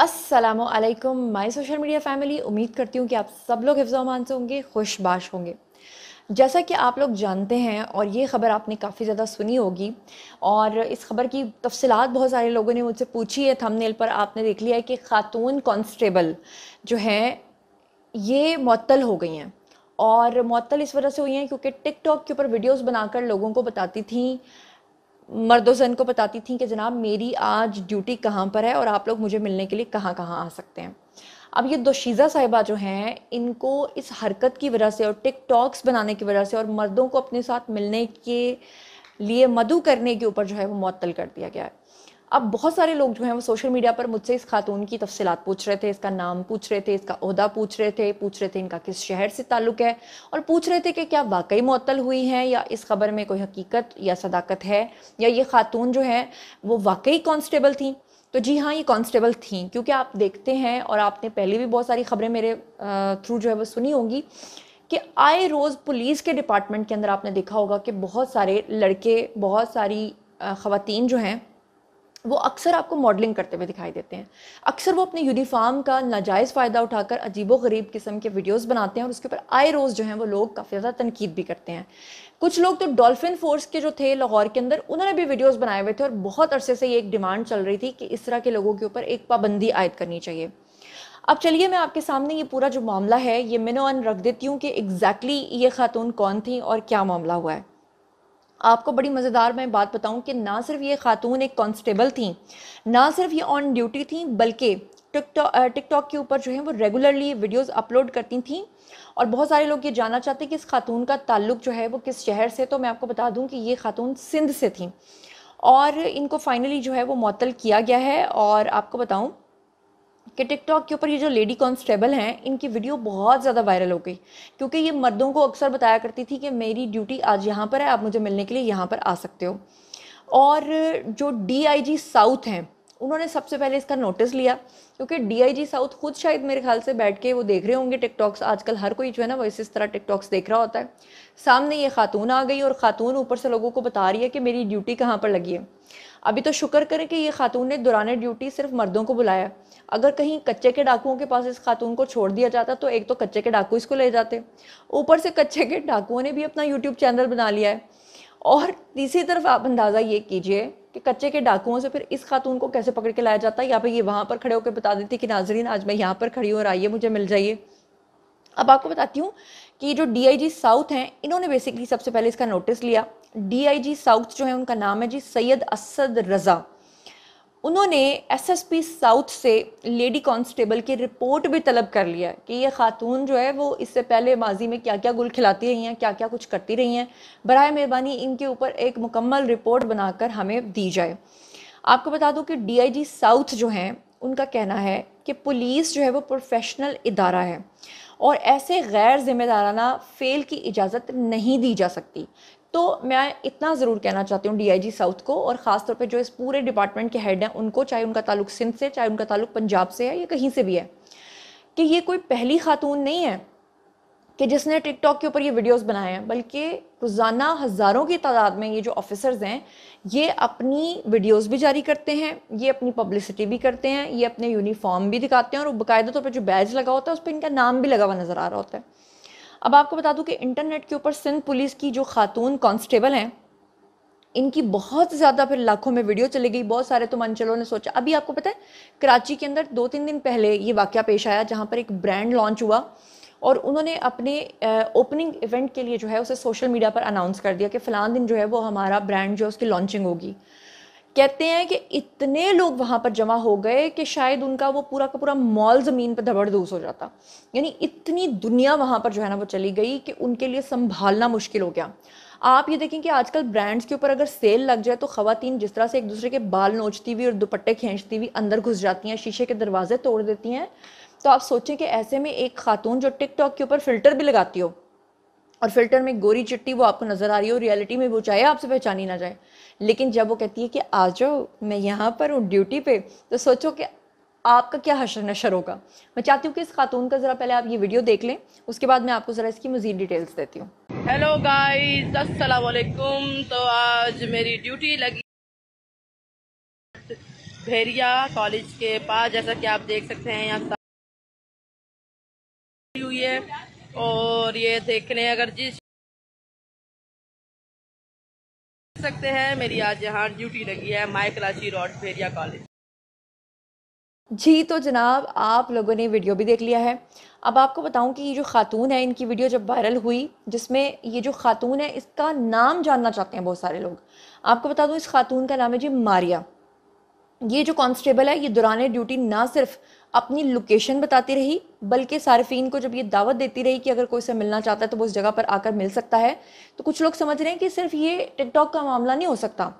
Aslam my social media family उम्मीद करती हूँ कि आप सब लोग अमान से होंगे खुशबाश होंगे जैसा कि आप लोग जानते हैं और ये ख़बर आपने काफ़ी ज़्यादा सुनी होगी और इस ख़बर की तफसलत बहुत सारे लोगों ने मुझसे पूछी है थंबनेल पर आपने देख लिया है कि ख़ातून कॉन्स्टेबल जो हैं ये मअतल हो गई हैं और मअतल इस वजह से हुई हैं क्योंकि टिकटॉक के ऊपर वीडियोज़ बनाकर लोगों को बताती थी मर्दो जन को बताती थी कि जनाब मेरी आज ड्यूटी कहाँ पर है और आप लोग मुझे मिलने के लिए कहाँ कहाँ आ सकते हैं अब ये दोशीज़ा साहिबा जो हैं इनको इस हरकत की वजह से और टिकटॉक्स बनाने की वजह से और मर्दों को अपने साथ मिलने के लिए मधु करने के ऊपर जो है वो मअतल कर दिया गया है अब बहुत सारे लोग जो हैं वो सोशल मीडिया पर मुझसे इस खातून की तफसीत पूछ रहे थे इसका नाम पूछ रहे थे इसका अहदा पूछ रहे थे पूछ रहे थे इनका किस शहर से ताल्लुक़ है और पूछ रहे थे कि क्या वाकई मअतल हुई हैं या इस खबर में कोई हकीकत या सदाकत है या ये खातून जो हैं वो वाकई कॉन्स्टेबल थी तो जी हाँ ये कॉन्स्टेबल थी क्योंकि आप देखते हैं और आपने पहले भी बहुत सारी खबरें मेरे थ्रू जो है वो सुनी होंगी कि आए रोज़ पुलिस के डिपार्टमेंट के अंदर आपने देखा होगा कि बहुत सारे लड़के बहुत सारी ख़वातीन जो हैं वो अक्सर आपको मॉडलिंग करते हुए दिखाई देते हैं अक्सर वो अपने यूनिफाम का नाजायज़ फ़ायदा उठाकर अजीबो गरीब किस्म के वीडियोस बनाते हैं और उसके ऊपर आए रोज़ जो हैं वो लोग काफ़ी ज़्यादा तनकीद भी करते हैं कुछ लोग तो डॉल्फिन फोर्स के जो थे लाहौर के अंदर उन्होंने भी वीडियोस बनाए हुए थे और बहुत अरसे से ये एक डिमांड चल रही थी कि इस तरह के लोगों के ऊपर एक पाबंदी आयद करनी चाहिए अब चलिए मैं आपके सामने ये पूरा जो मामला है ये मैंने रख देती हूँ कि एग्जैक्टली exactly ये खातून कौन थी और क्या मामला हुआ है आपको बड़ी मज़ेदार मैं बात बताऊं कि ना सिर्फ ये खातून एक कांस्टेबल थी ना सिर्फ ये ऑन ड्यूटी थी बल्कि टिकटॉक टिकटॉक के ऊपर जो है वो रेगुलरली वीडियोस अपलोड करती थी और बहुत सारे लोग ये जानना चाहते हैं कि इस खातून का ताल्लुक जो है वो किस शहर से तो मैं आपको बता दूँ कि ये खातून सिंध से थी और इनको फाइनली जो है वो मअतल किया गया है और आपको बताऊँ कि टिकटॉक के ऊपर ये जो लेडी कॉन्स्टेबल हैं इनकी वीडियो बहुत ज़्यादा वायरल हो गई क्योंकि ये मर्दों को अक्सर बताया करती थी कि मेरी ड्यूटी आज यहाँ पर है आप मुझे मिलने के लिए यहाँ पर आ सकते हो और जो डीआईजी साउथ हैं उन्होंने सबसे पहले इसका नोटिस लिया क्योंकि डीआईजी साउथ खुद शायद मेरे ख्याल से बैठ के वो देख रहे होंगे टिकटॉक्स आजकल हर कोई जो है ना वो इस तरह टिकटॉक्स देख रहा होता है सामने ये खातून आ गई और ख़ातून ऊपर से लोगों को बता रही है कि मेरी ड्यूटी कहाँ पर लगी है अभी तो शुक्र करें कि ये खातून ने दौरान ड्यूटी सिर्फ मर्दों को बुलाया अगर कहीं कच्चे के डाकुओं के पास इस खातून को छोड़ दिया जाता तो एक तो कच्चे के डाकू इसको ले जाते ऊपर से कच्चे के डाकुओं ने भी अपना यूट्यूब चैनल बना लिया है और तीसरी तरफ आप अंदाज़ा ये कीजिए कि कच्चे के डाकुओं से फिर इस खातून को कैसे पकड़ के लाया जाता है या फिर ये वहाँ पर खड़े होकर बता देती कि नाजरीन आज मैं यहाँ पर खड़ी हूँ और आइए मुझे मिल जाइए अब आपको बताती हूँ कि जो डीआईजी साउथ हैं इन्होंने बेसिकली सबसे पहले इसका नोटिस लिया डीआईजी साउथ जो है उनका नाम है जी सैयद असद रज़ा उन्होंने एसएसपी साउथ से लेडी कांस्टेबल की रिपोर्ट भी तलब कर लिया कि ये खातून जो है वो इससे पहले माजी में क्या क्या गुल खिलाती रही हैं क्या क्या कुछ करती रही हैं बर मेहरबानी इनके ऊपर एक मुकम्मल रिपोर्ट बनाकर हमें दी जाए आपको बता दूं कि डीआईजी साउथ जो हैं उनका कहना है कि पुलिस जो है वो प्रोफेशनल इदारा है और ऐसे गैर ज़िम्मेदाराना फ़ेल की इजाज़त नहीं दी जा सकती तो मैं इतना ज़रूर कहना चाहती हूँ डीआईजी साउथ को और ख़ास तौर पे जो इस पूरे डिपार्टमेंट के हेड हैं उनको चाहे उनका ताल्लुक सिंध से चाहे उनका ताल्लुक पंजाब से है या कहीं से भी है कि ये कोई पहली खातून नहीं है कि जिसने टिकटॉक के ऊपर ये वीडियोस बनाए हैं बल्कि रोज़ाना हज़ारों की तादाद में ये जो ऑफिसर्स हैं ये अपनी वीडियोस भी जारी करते हैं ये अपनी पब्लिसिटी भी करते हैं ये अपने यूनिफॉर्म भी दिखाते हैं और बाकायदा तौर पर जो बैज लगा होता है उस पर इनका नाम भी लगा हुआ नज़र आ रहा होता है अब आपको बता दूँ कि इंटरनेट के ऊपर सिंध पुलिस की जो खातून कॉन्स्टेबल हैं इनकी बहुत ज़्यादा फिर लाखों में वीडियो चली गई बहुत सारे तो मंचलों ने सोचा अभी आपको पता है कराची के अंदर दो तीन दिन पहले ये वाक़ पेश आया जहाँ पर एक ब्रांड लॉन्च हुआ और उन्होंने अपने ओपनिंग इवेंट के लिए जो है उसे सोशल मीडिया पर अनाउंस कर दिया कि फ़लान दिन जो है वो हमारा ब्रांड जो है उसकी लॉन्चिंग होगी कहते हैं कि इतने लोग वहाँ पर जमा हो गए कि शायद उनका वो पूरा का पूरा मॉल ज़मीन पर धबड़दूस हो जाता यानी इतनी दुनिया वहाँ पर जो है ना वो चली गई कि उनके लिए संभालना मुश्किल हो गया आप ये देखें कि आजकल ब्रांड्स के ऊपर अगर सेल लग जाए तो खातन जिस तरह से एक दूसरे के बाल नोचती हुई और दुपट्टे खींचती हुई अंदर घुस जाती हैं शीशे के दरवाजे तोड़ देती हैं तो आप सोचें कि ऐसे में एक खातून जो टिकटॉक के ऊपर फिल्टर भी लगाती हो और फिल्टर में गोरी चिट्टी वो आपको नज़र आ रही हो रियलिटी में वो चाहे आपसे पहचानी ना जाए लेकिन जब वो कहती है कि आ जाओ मैं यहाँ पर हूँ ड्यूटी पे तो सोचो कि आपका क्या हशर नशर होगा मैं चाहती हूँ कि इस खातून का ज़रा पहले आप ये वीडियो देख लें उसके बाद मैं आपको ज़रा इसकी मज़ीद डिटेल्स देती हूँ हेलो गाइज असलकुम तो आज मेरी ड्यूटी लगी भेरिया कॉलेज के पास जैसा कि आप देख सकते हैं यहाँ है और ये देख रहे हैं अगर जिस सकते हैं मेरी आज यहाँ ड्यूटी लगी है माई कराची रोड फेरिया कॉलेज जी तो जनाब आप लोगों ने वीडियो भी देख लिया है अब आपको बताऊं कि ये जो खातून है इनकी वीडियो जब वायरल हुई जिसमें ये जो खातून है इसका नाम जानना चाहते हैं बहुत सारे लोग आपको बता दूं इस खातून का नाम है जी मारिया ये जो कांस्टेबल है ये दौरान ड्यूटी ना सिर्फ अपनी लोकेशन बताती रही बल्कि सार्फिन को जब ये दावत देती रही कि अगर कोई से मिलना चाहता है तो वो उस जगह पर आकर मिल सकता है तो कुछ लोग समझ रहे हैं कि सिर्फ ये टिकटॉक का मामला नहीं हो सकता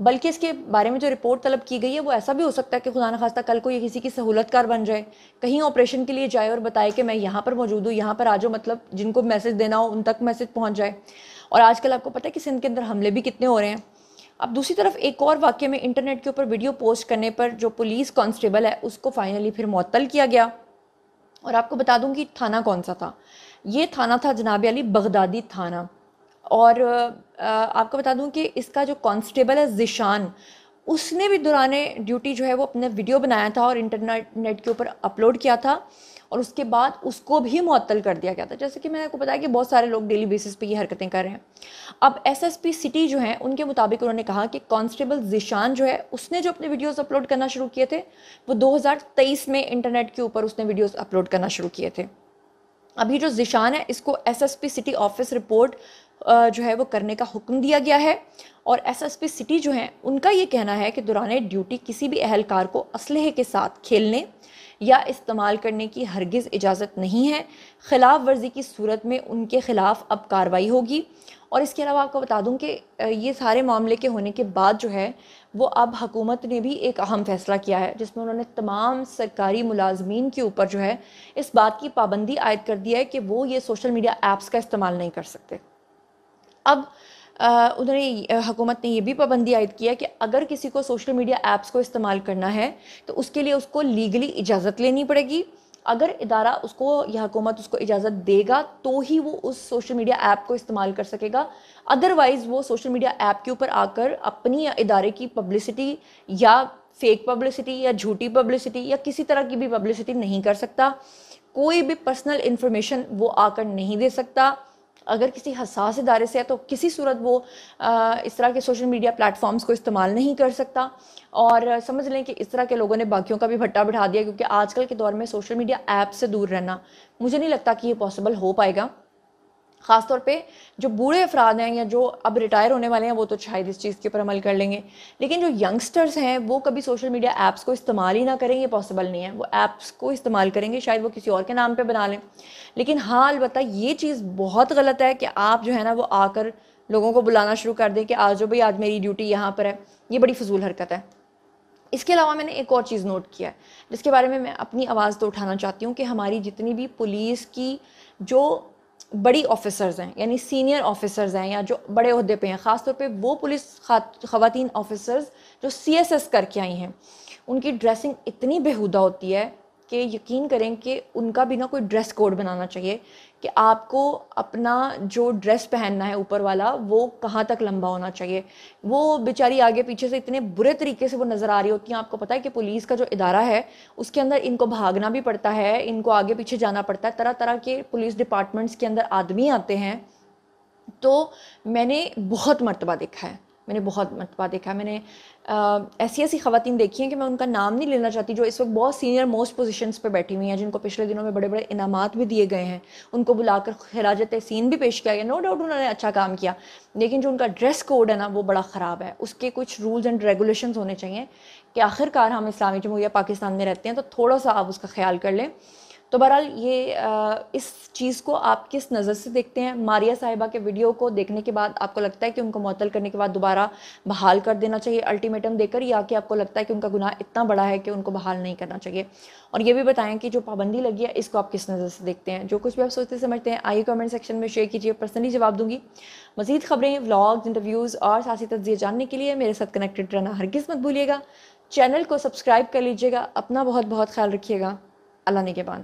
बल्कि इसके बारे में जो रिपोर्ट तलब की गई है वो ऐसा भी हो सकता है कि खुदा खास्ता कल को ये किसी की सहूलतकार बन जाए कहीं ऑपरेशन के लिए जाए और बताए कि मैं यहाँ पर मौजूद हूँ यहाँ पर आ जाओ मतलब जिनको मैसेज देना हो उन तक मैसेज पहुँच जाए और आजकल आपको पता है कि सिंध के अंदर हमले भी कितने हो रहे हैं अब दूसरी तरफ एक और वाक्य में इंटरनेट के ऊपर वीडियो पोस्ट करने पर जो पुलिस कांस्टेबल है उसको फाइनली फिर मअतल किया गया और आपको बता दूं कि थाना कौन सा था ये थाना था जनाब अली बगदादी थाना और आपको बता दूं कि इसका जो कांस्टेबल है जिशान उसने भी दुराने ड्यूटी जो है वो अपने वीडियो बनाया था और इंटरनेट नेट के ऊपर अपलोड किया था और उसके बाद उसको भी मुअत्तल कर दिया गया था जैसे कि मैंने आपको बताया कि बहुत सारे लोग डेली बेसिस पे ये हरकतें कर रहे हैं अब एसएसपी सिटी जो है उनके मुताबिक उन्होंने कहा कि कांस्टेबल जिशान जो है उसने जो अपने वीडियोस अपलोड करना शुरू किए थे वो 2023 में इंटरनेट के ऊपर उसने वीडियोस अपलोड करना शुरू किए थे अभी जो जिशान है इसको एस सिटी ऑफिस रिपोर्ट जो है वो करने का हुक्म दिया गया है और एस एस पी सिटी जो हैं उनका ये कहना है कि दौरान ड्यूटी किसी भी अहलकार को इसलहे के साथ खेलने या इस्तेमाल करने की हरगिज़ इजाज़त नहीं है ख़िलाफ़ वर्जी की सूरत में उनके ख़िलाफ़ अब कार्रवाई होगी और इसके अलावा आपको बता दूं कि ये सारे मामले के होने के बाद जो है वो अब हकूमत ने भी एक अहम फ़ैसला किया है जिसमें उन्होंने तमाम सरकारी मुलाजमीन के ऊपर जो है इस बात की पाबंदी आयद कर दी है कि वो ये सोशल मीडिया ऐप्स का इस्तेमाल नहीं कर सकते अब उन्होंने हुकूमत ने ये भी पाबंदी आयद किया कि अगर किसी को सोशल मीडिया ऐप्स को इस्तेमाल करना है तो उसके लिए उसको लीगली इजाज़त लेनी पड़ेगी अगर इदारा उसको या हुकूमत उसको इजाज़त देगा तो ही वो उस सोशल मीडिया ऐप को इस्तेमाल कर सकेगा अदरवाइज़ वो सोशल मीडिया ऐप के ऊपर आकर अपनी इदारे की पब्लिसिटी या फेक पब्लिसिटी या झूठी पब्लिसिटी या किसी तरह की भी पब्लिसिटी नहीं कर सकता कोई भी पर्सनल इन्फॉर्मेशन वो आकर नहीं दे सकता अगर किसी हसास इदारे से है तो किसी सूरत वो इस तरह के सोशल मीडिया प्लेटफॉर्म्स को इस्तेमाल नहीं कर सकता और समझ लें कि इस तरह के लोगों ने बाकियों का भी भट्टा बिठा दिया क्योंकि आजकल के दौर में सोशल मीडिया ऐप से दूर रहना मुझे नहीं लगता कि ये पॉसिबल हो पाएगा ख़ासतौर पे जो बूढ़े अफराद हैं या जो अब रिटायर होने वाले हैं वो तो शायद इस चीज़ के ऊपर अमल कर लेंगे लेकिन जो यंगस्टर्स हैं वो कभी सोशल मीडिया ऐप्स को इस्तेमाल ही ना करें ये पॉसिबल नहीं है वो ऐप्स को इस्तेमाल करेंगे शायद वो किसी और के नाम पर बना लें लेकिन हाँ अलबत् ये चीज़ बहुत गलत है कि आप जो है ना वो आकर लोगों को बुलाना शुरू कर दें कि आज जो भाई आज मेरी ड्यूटी यहाँ पर है ये बड़ी फजूल हरकत है इसके अलावा मैंने एक और चीज़ नोट किया है जिसके बारे में मैं अपनी आवाज़ तो उठाना चाहती हूँ कि हमारी जितनी भी पुलिस की जो बड़ी ऑफिसर्स हैं यानी सीनियर ऑफिसर्स हैं या जो बड़े अहदे पे हैं ख़ासतौर पे वो पुलिस खातन ऑफिसर्स जो सी एस एस करके आई हैं उनकी ड्रेसिंग इतनी बेहुदा होती है कि यकीन करें कि उनका भी ना कोई ड्रेस कोड बनाना चाहिए कि आपको अपना जो ड्रेस पहनना है ऊपर वाला वो कहाँ तक लंबा होना चाहिए वो बेचारी आगे पीछे से इतने बुरे तरीके से वो नज़र आ रही होती हैं आपको पता है कि पुलिस का जो इदारा है उसके अंदर इनको भागना भी पड़ता है इनको आगे पीछे जाना पड़ता है तरह तरह के पुलिस डिपार्टमेंट्स के अंदर आदमी आते हैं तो मैंने बहुत मरतबा देखा है मैंने बहुत मरतबा देखा मैंने आ, ऐसी ऐसी खवतिन देखी हैं कि मैं उनका नाम नहीं लेना चाहती जो इस वक्त बहुत सीनियर मोस्ट पोजिशन पर बैठी हुई हैं जिनको पिछले दिनों में बड़े बड़े इनाम भी दिए गए हैं उनको बुलाकर खराज तहसीन भी पेश किया गया नो डाउट उन्होंने अच्छा काम किया लेकिन जो उनका ड्रेस कोड है ना वो बड़ा ख़राब है उसके कुछ रूल्स एंड रेगुलेशन होने चाहिए कि आखिरकार हम इस्लामी जमहूरिया पाकिस्तान में रहते हैं तो थोड़ा सा आप उसका ख्याल कर लें तो बहरहाल ये आ, इस चीज़ को आप किस नज़र से देखते हैं मारिया साहिबा के वीडियो को देखने के बाद आपको लगता है कि उनको मअतल करने के बाद दोबारा बहाल कर देना चाहिए अल्टीमेटम देकर या कि आपको लगता है कि उनका गुनाह इतना बड़ा है कि उनको बहाल नहीं करना चाहिए और ये भी बताएं कि जो पाबंदी लगी है इसको आप किस नज़र से देखते हैं जो कुछ भी आप सोचते समझते हैं आइए कमेंट सेक्शन में शेयर कीजिए पर्सनली जवाब दूंगी मजीद खबरें व्लॉग्स इंटरव्यूज़ और सासी तजिए जानने के लिए मेरे साथ कनेक्टेड रहना हर किस्मत भूलिएगा चैनल को सब्सक्राइब कर लीजिएगा अपना बहुत बहुत ख्याल रखिएगा अल्लाह ने के बाद